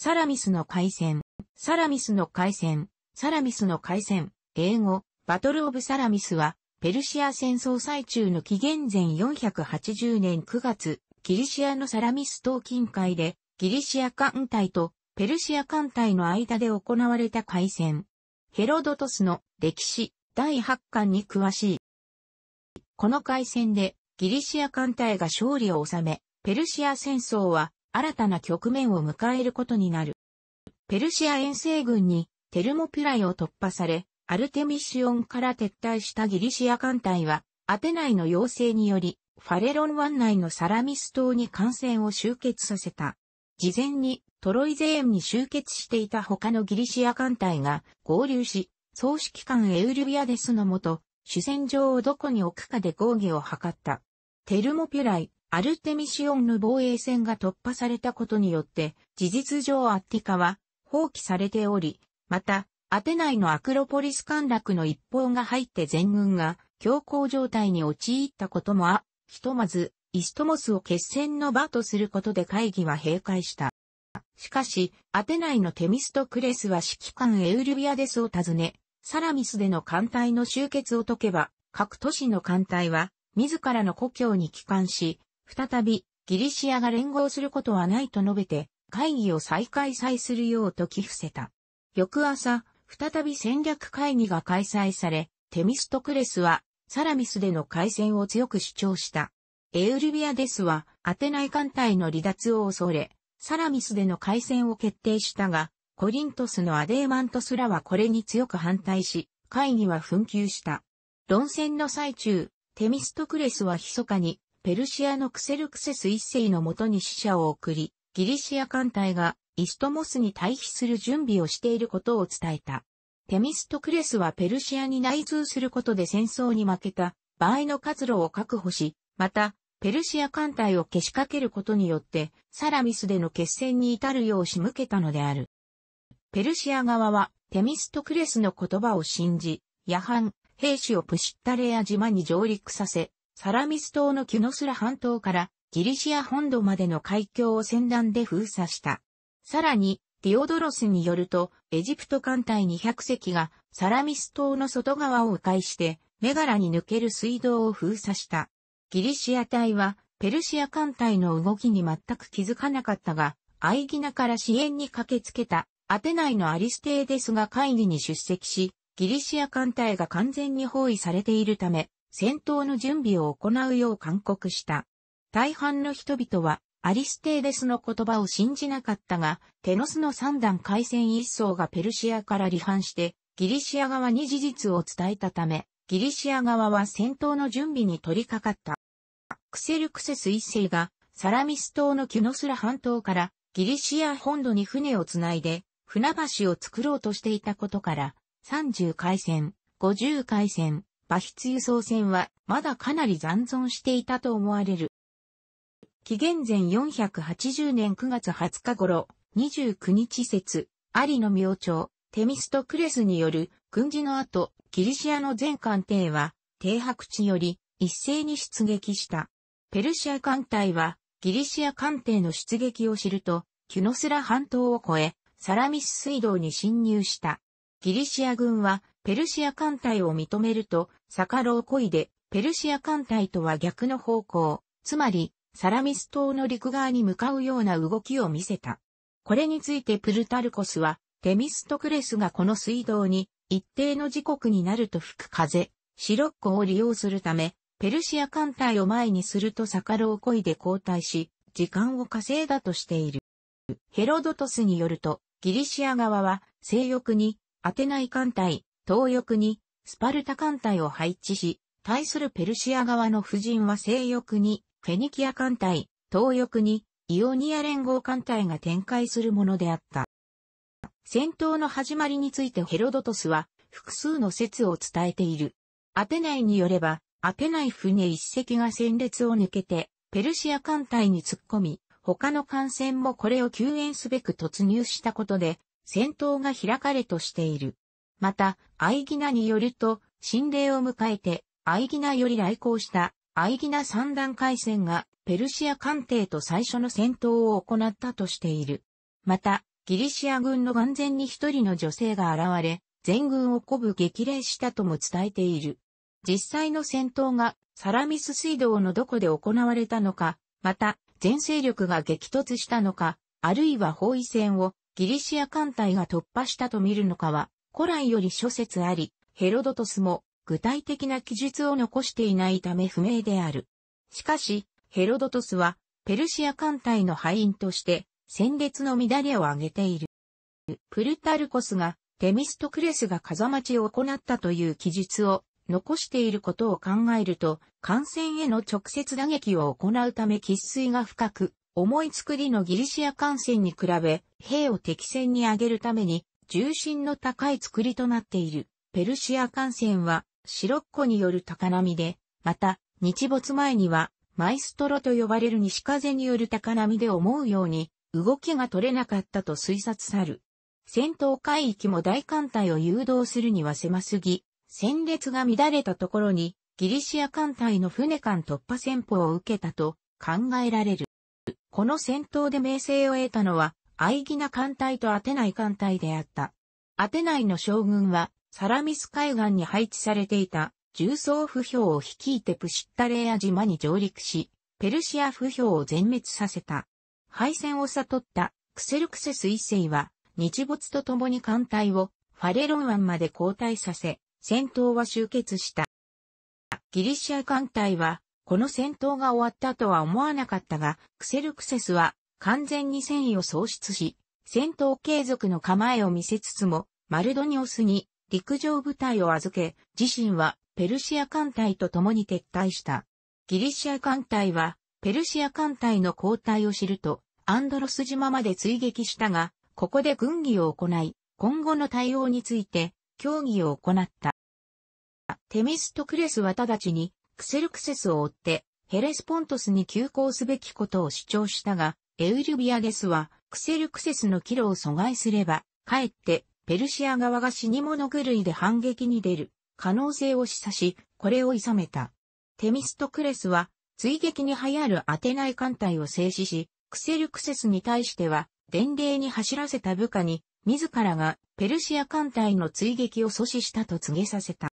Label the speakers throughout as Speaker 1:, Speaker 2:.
Speaker 1: サラミスの海戦、サラミスの海戦、サラミスの海戦、英語、バトルオブサラミスは、ペルシア戦争最中の紀元前480年9月、ギリシアのサラミス島近海で、ギリシア艦隊とペルシア艦隊の間で行われた海戦。ヘロドトスの歴史第8巻に詳しい。この海戦でギリシア艦隊が勝利を収め、ペルシア戦争は新たな局面を迎えることになる。ペルシア遠征軍にテルモピュライを突破され、アルテミシオンから撤退したギリシア艦隊は、アテナイの要請により、ファレロン湾内のサラミス島に艦船を集結させた。事前にトロイゼーンに集結していた他のギリシア艦隊が合流し、総指揮官エウルビアデスのもと、主戦場をどこに置くかで合議を図った。テルモピュライ、アルテミシオンの防衛線が突破されたことによって、事実上アッティカは放棄されており、また、アテナイのアクロポリス陥落の一報が入って全軍が強行状態に陥ったこともあ、ひとまず、イストモスを決戦の場とすることで会議は閉会した。しかし、アテナイのテミストクレスは指揮官エウルビアデスを訪ね、サラミスでの艦隊の集結を解けば、各都市の艦隊は、自らの故郷に帰還し、再び、ギリシアが連合することはないと述べて、会議を再開催するようと寄付せた。翌朝、再び戦略会議が開催され、テミストクレスは、サラミスでの開戦を強く主張した。エウルビアデスは、アテナイ艦隊の離脱を恐れ、サラミスでの開戦を決定したが、コリントスのアデーマントスらはこれに強く反対し、会議は紛糾した。論戦の最中、テミストクレスは密かにペルシアのクセルクセス一世のもとに使者を送り、ギリシア艦隊がイストモスに退避する準備をしていることを伝えた。テミストクレスはペルシアに内通することで戦争に負けた場合の活路を確保し、また、ペルシア艦隊をけしかけることによって、サラミスでの決戦に至るよう仕向けたのである。ペルシア側は、テミストクレスの言葉を信じ、夜半、兵士をプシッタレア島に上陸させ、サラミス島のキュノスラ半島からギリシア本土までの海峡を船団で封鎖した。さらに、ディオドロスによると、エジプト艦隊200隻がサラミス島の外側を迂回して、メガラに抜ける水道を封鎖した。ギリシア隊は、ペルシア艦隊の動きに全く気づかなかったが、アイギナから支援に駆けつけた、アテナイのアリステーデスが会議に出席し、ギリシア艦隊が完全に包囲されているため、戦闘の準備を行うよう勧告した。大半の人々はアリステーデスの言葉を信じなかったが、テノスの三段海戦一層がペルシアから離反して、ギリシア側に事実を伝えたため、ギリシア側は戦闘の準備に取り掛かった。クセルクセス一世がサラミス島のキュノスラ半島からギリシア本土に船をつないで船橋を作ろうとしていたことから30海戦、50海戦、馬筆輸送船はまだかなり残存していたと思われる。紀元前480年9月20日頃、29日節、アリの明朝、テミストクレスによる軍事の後、ギリシアの全艦艇は、停泊地より一斉に出撃した。ペルシア艦隊は、ギリシア艦艇の出撃を知ると、キュノスラ半島を越え、サラミス水道に侵入した。ギリシア軍は、ペルシア艦隊を認めると、サカロを漕いで、ペルシア艦隊とは逆の方向、つまり、サラミス島の陸側に向かうような動きを見せた。これについてプルタルコスは、テミストクレスがこの水道に、一定の時刻になると吹く風、シロッコを利用するため、ペルシア艦隊を前にするとサカロを漕いで交代し、時間を稼いだとしている。ヘロドトスによると、ギリシア側は、性欲に、アテナイ艦隊、東翼にスパルタ艦隊を配置し、対するペルシア側の婦人は西翼にフェニキア艦隊、東翼にイオニア連合艦隊が展開するものであった。戦闘の始まりについてヘロドトスは複数の説を伝えている。アテナイによれば、アテナイ船一隻が戦列を抜けて、ペルシア艦隊に突っ込み、他の艦船もこれを救援すべく突入したことで、戦闘が開かれとしている。また、アイギナによると、新霊を迎えて、アイギナより来航したアイギナ三段海戦がペルシア艦艇と最初の戦闘を行ったとしている。また、ギリシア軍の眼前に一人の女性が現れ、全軍を鼓舞激励したとも伝えている。実際の戦闘がサラミス水道のどこで行われたのか、また、全勢力が激突したのか、あるいは包囲戦をギリシア艦隊が突破したと見るのかは、古来より諸説あり、ヘロドトスも具体的な記述を残していないため不明である。しかし、ヘロドトスは、ペルシア艦隊の敗因として、戦列の乱れを挙げている。プルタルコスが、テミストクレスが風待ちを行ったという記述を残していることを考えると、感染への直接打撃を行うため喫水が深く、重い作りのギリシア艦船に比べ、兵を敵戦に上げるために、重心の高い作りとなっているペルシア艦船は白っ子による高波で、また日没前にはマイストロと呼ばれる西風による高波で思うように動きが取れなかったと推察さる。戦闘海域も大艦隊を誘導するには狭すぎ、戦列が乱れたところにギリシア艦隊の船艦突破戦法を受けたと考えられる。この戦闘で名声を得たのは愛義な艦隊とアテナイ艦隊であった。アテナイの将軍は、サラミス海岸に配置されていた、重装不評を率いてプシッタレア島に上陸し、ペルシア不評を全滅させた。敗戦を悟ったクセルクセス一世は、日没と共に艦隊をファレロン湾まで交代させ、戦闘は終結した。ギリシア艦隊は、この戦闘が終わったとは思わなかったが、クセルクセスは完全に戦意を喪失し、戦闘継続の構えを見せつつも、マルドニオスに陸上部隊を預け、自身はペルシア艦隊と共に撤退した。ギリシア艦隊は、ペルシア艦隊の交代を知ると、アンドロス島まで追撃したが、ここで軍議を行い、今後の対応について、協議を行った。テミストクレスは直ちに、クセルクセスを追って、ヘレスポントスに急行すべきことを主張したが、エウルビアゲスは、クセルクセスの帰路を阻害すれば、かえって、ペルシア側が死に物狂いで反撃に出る、可能性を示唆し、これを諌めた。テミストクレスは、追撃に流行るアテナイ艦隊を制止し、クセルクセスに対しては、伝令に走らせた部下に、自らがペルシア艦隊の追撃を阻止したと告げさせた。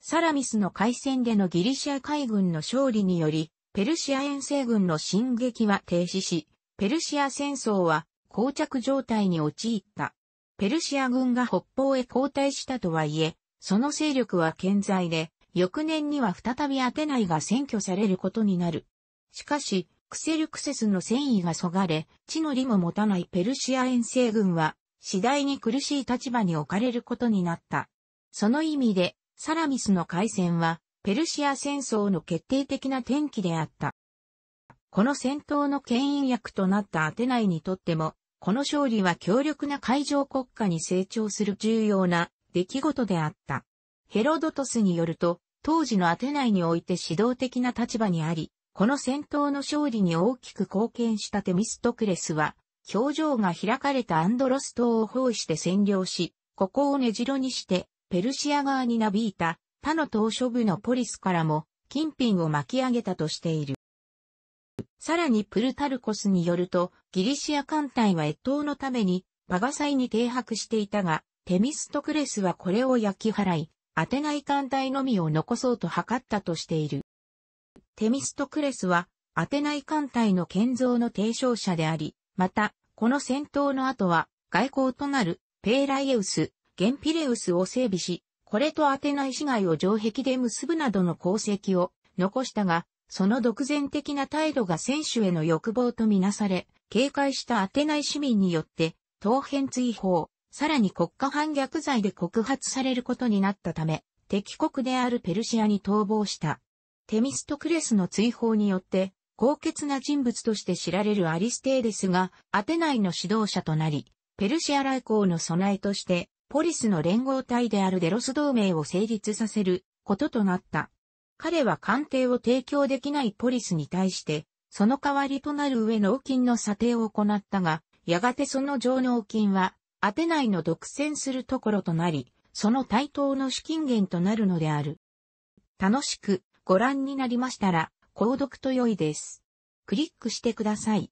Speaker 1: サラミスの海戦でのギリシア海軍の勝利により、ペルシア遠征軍の進撃は停止し、ペルシア戦争は膠着状態に陥った。ペルシア軍が北方へ後退したとはいえ、その勢力は健在で、翌年には再びアテナイが占拠されることになる。しかし、クセルクセスの戦意がそがれ、地の利も持たないペルシア遠征軍は、次第に苦しい立場に置かれることになった。その意味で、サラミスの海戦は、ペルシア戦争の決定的な転機であった。この戦闘の牽引役となったアテナイにとっても、この勝利は強力な海上国家に成長する重要な出来事であった。ヘロドトスによると、当時のアテナイにおいて指導的な立場にあり、この戦闘の勝利に大きく貢献したテミストクレスは、表情が開かれたアンドロス島を包囲して占領し、ここを根城にして、ペルシア側になびいた他の島諸部のポリスからも金品を巻き上げたとしている。さらにプルタルコスによると、ギリシア艦隊は越冬のためにパガサイに停泊していたが、テミストクレスはこれを焼き払い、アテナイ艦隊のみを残そうと図ったとしている。テミストクレスは、アテナイ艦隊の建造の提唱者であり、また、この戦闘の後は、外交となるペーライエウス、ゲンピレウスを整備し、これとアテナイ市街を城壁で結ぶなどの功績を残したが、その独善的な態度が選手への欲望とみなされ、警戒したアテナイ市民によって、当変追放、さらに国家反逆罪で告発されることになったため、敵国であるペルシアに逃亡した。テミストクレスの追放によって、高潔な人物として知られるアリステーデスが、アテナイの指導者となり、ペルシア来航の備えとして、ポリスの連合体であるデロス同盟を成立させることとなった。彼は官邸を提供できないポリスに対して、その代わりとなる上納金の査定を行ったが、やがてその上納金は、アテナイの独占するところとなり、その対等の資金源となるのである。楽しくご覧になりましたら、購読と良いです。クリックしてください。